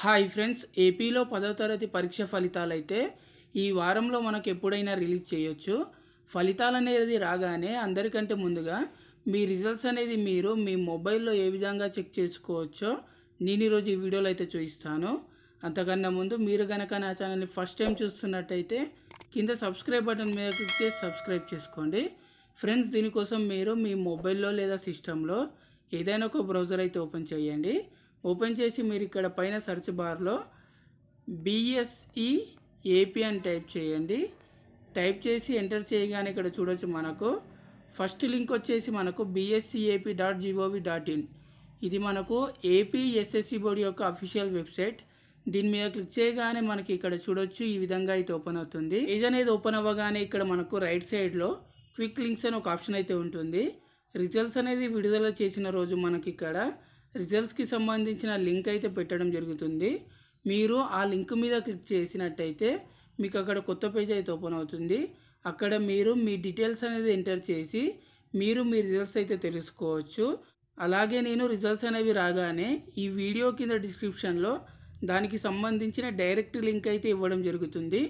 hi friends ఏపీలో పదో తరగతి పరీక్ష ఫలితాలు అయితే ఈ వారంలో మనకు ఎప్పుడైనా రిలీజ్ చేయొచ్చు ఫలితాలు అనేది రాగానే అందరికంటే ముందుగా మీ రిజల్ట్స్ అనేది మీరు మీ మొబైల్లో ఏ విధంగా చెక్ చేసుకోవచ్చో నేను ఈరోజు ఈ వీడియోలో అయితే చూపిస్తాను అంతకన్నా ముందు మీరు కనుక నా ఛానల్ని ఫస్ట్ టైం చూస్తున్నట్టయితే కింద సబ్స్క్రైబ్ బటన్ మీద క్లిక్ చేసి సబ్స్క్రైబ్ చేసుకోండి ఫ్రెండ్స్ దీనికోసం మీరు మీ మొబైల్లో లేదా సిస్టంలో ఏదైనా ఒక బ్రౌజర్ అయితే ఓపెన్ చేయండి ఓపెన్ చేసి మీరు ఇక్కడ పైన సెర్చ్ బార్లో బిఎస్ఈ ఏపీ అని టైప్ చేయండి టైప్ చేసి ఎంటర్ చేయగానే ఇక్కడ చూడొచ్చు మనకు ఫస్ట్ లింక్ వచ్చేసి మనకు BSEAP dot GOV dot in ఇది మనకు ఏపీ ఎస్ఎస్సి బోర్డు యొక్క అఫీషియల్ వెబ్సైట్ దీని మీద క్లిక్ చేయగానే మనకి ఇక్కడ చూడొచ్చు ఈ విధంగా అయితే ఓపెన్ అవుతుంది ఏజ్ అనేది ఓపెన్ అవ్వగానే ఇక్కడ మనకు రైట్ సైడ్లో క్విక్ లింక్స్ అని ఒక ఆప్షన్ అయితే ఉంటుంది రిజల్ట్స్ అనేది విడుదల చేసిన రోజు మనకి ఇక్కడ రిజల్ట్స్కి సంబంధించిన లింక్ అయితే పెట్టడం జరుగుతుంది మీరు ఆ లింక్ మీద క్లిక్ చేసినట్టయితే మీకు అక్కడ కొత్త పేజ్ అయితే ఓపెన్ అవుతుంది అక్కడ మీరు మీ డీటెయిల్స్ అనేది ఎంటర్ చేసి మీరు మీ రిజల్ట్స్ అయితే తెలుసుకోవచ్చు అలాగే నేను రిజల్ట్స్ అనేవి రాగానే ఈ వీడియో కింద డిస్క్రిప్షన్లో దానికి సంబంధించిన డైరెక్ట్ లింక్ అయితే ఇవ్వడం జరుగుతుంది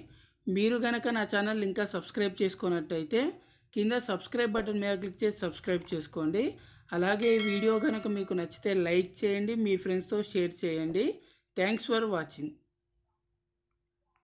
మీరు కనుక నా ఛానల్ ఇంకా సబ్స్క్రైబ్ చేసుకున్నట్టయితే కింద సబ్స్క్రైబ్ బటన్ మీద క్లిక్ చేసి సబ్స్క్రైబ్ చేసుకోండి అలాగే ఈ వీడియో కనుక మీకు నచ్చితే లైక్ చేయండి మీ ఫ్రెండ్స్తో షేర్ చేయండి థ్యాంక్స్ ఫర్ వాచింగ్